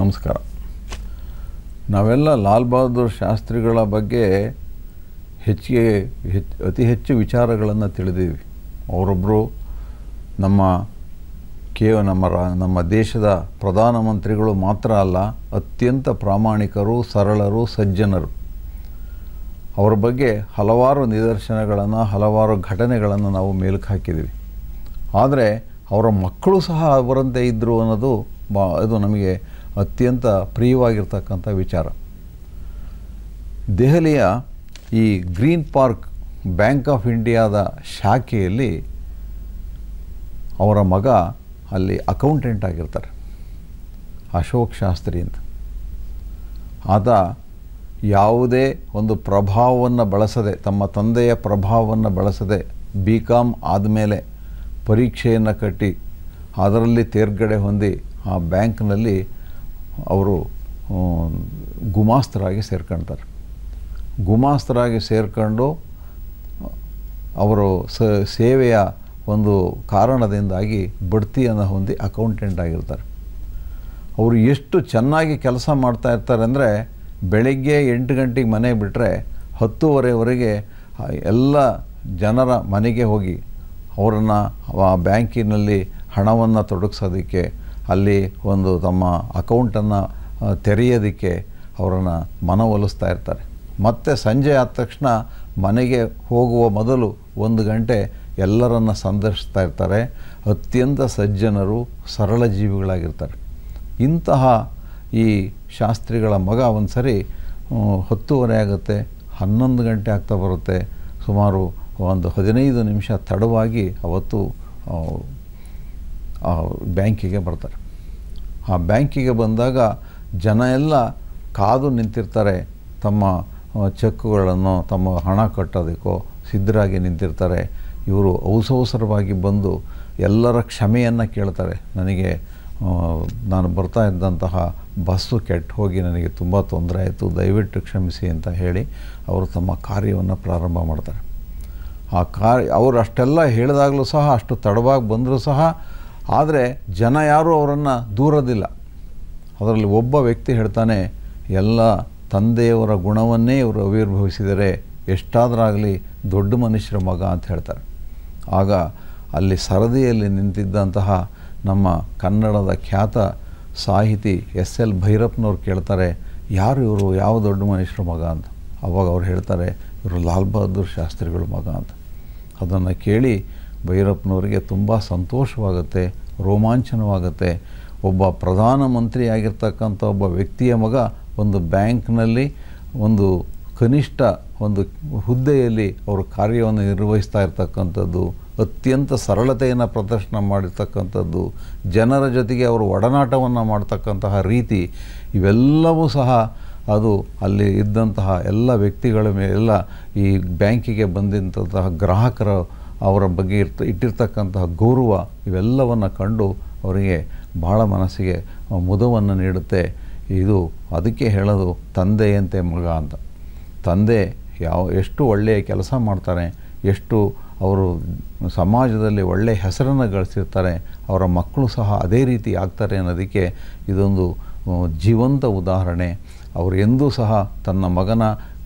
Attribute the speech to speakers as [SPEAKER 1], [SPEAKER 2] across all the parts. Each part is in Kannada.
[SPEAKER 1] ನಮಸ್ಕಾರ ನಾವೆಲ್ಲ ಲಾಲ್ ಬಹದ್ದೂರ್ ಶಾಸ್ತ್ರಿಗಳ ಬಗ್ಗೆ ಹೆಚ್ಚಿಗೆ ಹೆಚ್ಚು ಅತಿ ಹೆಚ್ಚು ವಿಚಾರಗಳನ್ನು ತಿಳಿದೀವಿ ಅವರೊಬ್ಬರು ನಮ್ಮ ಕೇವ ನಮ್ಮ ನಮ್ಮ ದೇಶದ ಪ್ರಧಾನಮಂತ್ರಿಗಳು ಮಾತ್ರ ಅಲ್ಲ ಅತ್ಯಂತ ಪ್ರಾಮಾಣಿಕರು ಸರಳರು ಸಜ್ಜನರು ಅವರ ಬಗ್ಗೆ ಹಲವಾರು ನಿದರ್ಶನಗಳನ್ನು ಹಲವಾರು ಘಟನೆಗಳನ್ನು ನಾವು ಮೇಲಕ್ಕೆ ಹಾಕಿದ್ದೀವಿ ಆದರೆ ಅವರ ಮಕ್ಕಳು ಸಹ ಅವರಂತೆ ಇದ್ದರು ಅನ್ನೋದು ಬಾ ಅದು ನಮಗೆ ಅತ್ಯಂತ ಪ್ರಿಯವಾಗಿರ್ತಕ್ಕಂಥ ವಿಚಾರ ದೆಹಲಿಯ ಈ ಗ್ರೀನ್ ಪಾರ್ಕ್ ಬ್ಯಾಂಕ್ ಆಫ್ ಇಂಡಿಯಾದ ಶಾಖೆಯಲ್ಲಿ ಅವರ ಮಗ ಅಲ್ಲಿ ಅಕೌಂಟೆಂಟ್ ಆಗಿರ್ತಾರೆ ಅಶೋಕ್ ಶಾಸ್ತ್ರಿ ಅಂತ ಆತ ಯಾವುದೇ ಒಂದು ಪ್ರಭಾವವನ್ನು ಬಳಸದೆ ತಮ್ಮ ತಂದೆಯ ಪ್ರಭಾವವನ್ನು ಬಳಸದೆ ಬಿ ಕಾಮ್ ಆದಮೇಲೆ ಪರೀಕ್ಷೆಯನ್ನು ಕಟ್ಟಿ ಅದರಲ್ಲಿ ತೇರ್ಗಡೆ ಹೊಂದಿ ಆ ಬ್ಯಾಂಕ್ನಲ್ಲಿ ಅವರು ಗುಮಾಸ್ತರಾಗಿ ಸೇರ್ಕೊಳ್ತಾರೆ ಗುಮಾಸ್ತರಾಗಿ ಸೇರ್ಕೊಂಡು ಅವರು ಸ ಸೇವೆಯ ಒಂದು ಕಾರಣದಿಂದಾಗಿ ಬಡ್ತಿಯನ್ನು ಹೊಂದಿ ಅಕೌಂಟೆಂಟ್ ಆಗಿರ್ತಾರೆ ಅವರು ಎಷ್ಟು ಚೆನ್ನಾಗಿ ಕೆಲಸ ಮಾಡ್ತಾ ಇರ್ತಾರೆ ಅಂದರೆ ಬೆಳಗ್ಗೆ ಎಂಟು ಗಂಟೆಗೆ ಮನೆ ಬಿಟ್ಟರೆ ಹತ್ತುವರೆವರೆಗೆ ಎಲ್ಲ ಜನರ ಮನೆಗೆ ಹೋಗಿ ಅವರನ್ನು ಬ್ಯಾಂಕಿನಲ್ಲಿ ಹಣವನ್ನು ತೊಡಗಿಸೋದಕ್ಕೆ ಅಲ್ಲಿ ಒಂದು ತಮ್ಮ ಅಕೌಂಟನ್ನು ತೆರೆಯೋದಕ್ಕೆ ಅವರನ್ನು ಮನವೊಲಿಸ್ತಾ ಇರ್ತಾರೆ ಮತ್ತೆ ಸಂಜೆ ಆದ ತಕ್ಷಣ ಮನೆಗೆ ಹೋಗುವ ಮೊದಲು ಒಂದು ಗಂಟೆ ಎಲ್ಲರನ್ನು ಸಂದರ್ಶಿಸ್ತಾ ಇರ್ತಾರೆ ಅತ್ಯಂತ ಸಜ್ಜನರು ಸರಳ ಜೀವಿಗಳಾಗಿರ್ತಾರೆ ಇಂತಹ ಈ ಶಾಸ್ತ್ರಿಗಳ ಮಗ ಒಂದು ಸರಿ ಹತ್ತುವರೆ ಆಗುತ್ತೆ ಹನ್ನೊಂದು ಗಂಟೆ ಆಗ್ತಾ ಬರುತ್ತೆ ಸುಮಾರು ಒಂದು ಹದಿನೈದು ನಿಮಿಷ ತಡವಾಗಿ ಅವತ್ತು ಆ ಬ್ಯಾಂಕಿಗೆ ಬರ್ತಾರೆ ಆ ಬ್ಯಾಂಕಿಗೆ ಬಂದಾಗ ಜನ ಎಲ್ಲ ಕಾದು ನಿಂತಿರ್ತಾರೆ ತಮ್ಮ ಚೆಕ್ಗಳನ್ನು ತಮ್ಮ ಹಣ ಕಟ್ಟೋದಕ್ಕೋ ಸಿದ್ಧರಾಗಿ ನಿಂತಿರ್ತಾರೆ ಇವರು ಅವಸವಸರವಾಗಿ ಬಂದು ಎಲ್ಲರ ಕ್ಷಮೆಯನ್ನು ಕೇಳ್ತಾರೆ ನನಗೆ ನಾನು ಬರ್ತಾ ಇದ್ದಂತಹ ಬಸ್ಸು ಕೆಟ್ಟು ಹೋಗಿ ನನಗೆ ತುಂಬ ತೊಂದರೆ ಆಯಿತು ದಯವಿಟ್ಟು ಕ್ಷಮಿಸಿ ಅಂತ ಹೇಳಿ ಅವರು ತಮ್ಮ ಕಾರ್ಯವನ್ನು ಪ್ರಾರಂಭ ಮಾಡ್ತಾರೆ ಆ ಕಾರ್ಯ ಅವರು ಅಷ್ಟೆಲ್ಲ ಹೇಳಿದಾಗಲೂ ಸಹ ಅಷ್ಟು ತಡವಾಗಿ ಬಂದರೂ ಸಹ ಆದರೆ ಜನ ಯಾರೂ ಅವರನ್ನು ದೂರದಿಲ್ಲ ಅದರಲ್ಲಿ ಒಬ್ಬ ವ್ಯಕ್ತಿ ಹೇಳ್ತಾನೆ ಎಲ್ಲ ತಂದೆಯವರ ಗುಣವನ್ನೇ ಇವರು ಅವಿರ್ಭವಿಸಿದರೆ ಎಷ್ಟಾದರಾಗಲಿ ದೊಡ್ಡ ಮನುಷ್ಯರ ಮಗ ಅಂತ ಹೇಳ್ತಾರೆ ಆಗ ಅಲ್ಲಿ ಸರದಿಯಲ್ಲಿ ನಿಂತಿದ್ದಂತಹ ನಮ್ಮ ಕನ್ನಡದ ಖ್ಯಾತ ಸಾಹಿತಿ ಎಸ್ ಎಲ್ ಭೈರಪ್ಪನವ್ರು ಕೇಳ್ತಾರೆ ಯಾರು ಇವರು ಯಾವ ದೊಡ್ಡ ಮನುಷ್ಯರ ಮಗ ಅಂತ ಅವಾಗ ಅವ್ರು ಹೇಳ್ತಾರೆ ಇವರು ಲಾಲ್ ಬಹದ್ದೂರ್ ಶಾಸ್ತ್ರಿಗಳ ಮಗ ಅಂತ ಅದನ್ನು ಕೇಳಿ ಭೈರಪ್ಪನವರಿಗೆ ತುಂಬ ಸಂತೋಷವಾಗುತ್ತೆ ರೋಮಾಂಚನವಾಗುತ್ತೆ ಒಬ್ಬ ಪ್ರಧಾನಮಂತ್ರಿಯಾಗಿರ್ತಕ್ಕಂಥ ಒಬ್ಬ ವ್ಯಕ್ತಿಯ ಮಗ ಒಂದು ಬ್ಯಾಂಕ್ನಲ್ಲಿ ಒಂದು ಕನಿಷ್ಠ ಒಂದು ಹುದ್ದೆಯಲ್ಲಿ ಅವರು ಕಾರ್ಯವನ್ನು ನಿರ್ವಹಿಸ್ತಾ ಇರ್ತಕ್ಕಂಥದ್ದು ಅತ್ಯಂತ ಸರಳತೆಯನ್ನು ಪ್ರದರ್ಶನ ಮಾಡಿರ್ತಕ್ಕಂಥದ್ದು ಜನರ ಜೊತೆಗೆ ಅವರು ಒಡನಾಟವನ್ನು ಮಾಡ್ತಕ್ಕಂತಹ ರೀತಿ ಇವೆಲ್ಲವೂ ಸಹ ಅದು ಅಲ್ಲಿ ಇದ್ದಂತಹ ಎಲ್ಲ ವ್ಯಕ್ತಿಗಳ ಮೇಲೆಲ್ಲ ಈ ಬ್ಯಾಂಕಿಗೆ ಬಂದಂತಹ ಗ್ರಾಹಕರ ಅವರ ಬಗ್ಗೆ ಇರ್ತ ಇಟ್ಟಿರ್ತಕ್ಕಂತಹ ಗೌರವ ಇವೆಲ್ಲವನ್ನು ಕಂಡು ಅವರಿಗೆ ಭಾಳ ಮನಸ್ಸಿಗೆ ಮುದವನ್ನು ನೀಡುತ್ತೆ ಇದು ಅದಕ್ಕೆ ಹೇಳೋದು ತಂದೆಯಂತೆ ಮಗ ಅಂತ ತಂದೆ ಯಾವ ಎಷ್ಟು ಒಳ್ಳೆಯ ಕೆಲಸ ಮಾಡ್ತಾರೆ ಎಷ್ಟು ಅವರು ಸಮಾಜದಲ್ಲಿ ಒಳ್ಳೆಯ ಹೆಸರನ್ನು ಗಳಿಸಿರ್ತಾರೆ ಅವರ ಮಕ್ಕಳು ಸಹ ಅದೇ ರೀತಿ ಆಗ್ತಾರೆ ಅನ್ನೋದಕ್ಕೆ ಇದೊಂದು ಜೀವಂತ ಉದಾಹರಣೆ ಅವರು ಎಂದೂ ಸಹ ತನ್ನ ಮಗನ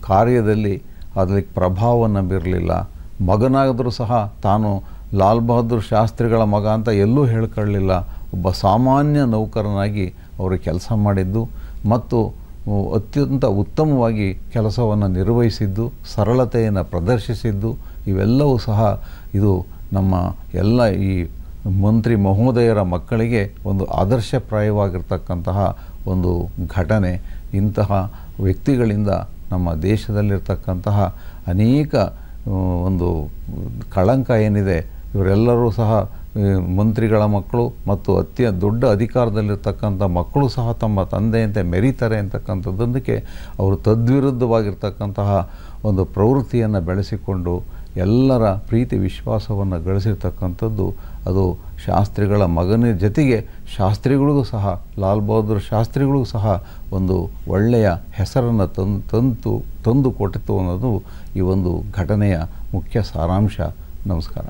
[SPEAKER 1] ಕಾರ್ಯದಲ್ಲಿ ಅದಕ್ಕೆ ಪ್ರಭಾವವನ್ನು ಬೀರಲಿಲ್ಲ ಮಗನಾದರೂ ಸಹ ತಾನು ಲಾಲ್ ಬಹದ್ದೂರ್ ಶಾಸ್ತ್ರಿಗಳ ಮಗ ಅಂತ ಎಲ್ಲೂ ಹೇಳ್ಕೊಳ್ಳಲಿಲ್ಲ ಒಬ್ಬ ಸಾಮಾನ್ಯ ನೌಕರನಾಗಿ ಅವರು ಕೆಲಸ ಮಾಡಿದ್ದು ಮತ್ತು ಅತ್ಯಂತ ಉತ್ತಮವಾಗಿ ಕೆಲಸವನ್ನು ನಿರ್ವಹಿಸಿದ್ದು ಸರಳತೆಯನ್ನು ಪ್ರದರ್ಶಿಸಿದ್ದು ಇವೆಲ್ಲವೂ ಸಹ ಇದು ನಮ್ಮ ಎಲ್ಲ ಈ ಮಂತ್ರಿ ಮಹೋದಯರ ಮಕ್ಕಳಿಗೆ ಒಂದು ಆದರ್ಶಪ್ರಾಯವಾಗಿರ್ತಕ್ಕಂತಹ ಒಂದು ಘಟನೆ ಇಂತಹ ವ್ಯಕ್ತಿಗಳಿಂದ ನಮ್ಮ ದೇಶದಲ್ಲಿರ್ತಕ್ಕಂತಹ ಅನೇಕ ಒಂದು ಕಳಂಕ ಏನಿದೆ ಇವರೆಲ್ಲರೂ ಸಹ ಮಂತ್ರಿಗಳ ಮಕ್ಕಳು ಮತ್ತು ಅತ್ಯ ದೊಡ್ಡ ಅಧಿಕಾರದಲ್ಲಿರ್ತಕ್ಕಂಥ ಮಕ್ಕಳು ಸಹ ತಮ್ಮ ತಂದೆಯಂತೆ ಮೆರೀತಾರೆ ಅಂತಕ್ಕಂಥದ್ದೊಂದಕ್ಕೆ ಅವರು ತದ್ವಿರುದ್ಧವಾಗಿರ್ತಕ್ಕಂತಹ ಒಂದು ಪ್ರವೃತ್ತಿಯನ್ನು ಬೆಳೆಸಿಕೊಂಡು ಎಲ್ಲರ ಪ್ರೀತಿ ವಿಶ್ವಾಸವನ್ನು ಗಳಿಸಿರ್ತಕ್ಕಂಥದ್ದು ಅದು ಶಾಸ್ತ್ರಿಗಳ ಮಗನ ಜೊತೆಗೆ ಶಾಸ್ತ್ರಿಗಳಿಗೂ ಸಹ ಲಾಲ್ ಬಹದ್ದೂರ್ ಶಾಸ್ತ್ರಿಗಳಿಗೂ ಸಹ ಒಂದು ಒಳ್ಳೆಯ ಹೆಸರನ್ನು ತಂದು ತಂತು ತಂದು ಕೊಟ್ಟಿತು ಅನ್ನೋದು ಈ ಒಂದು ಘಟನೆಯ ಮುಖ್ಯ ಸಾರಾಂಶ ನಮಸ್ಕಾರ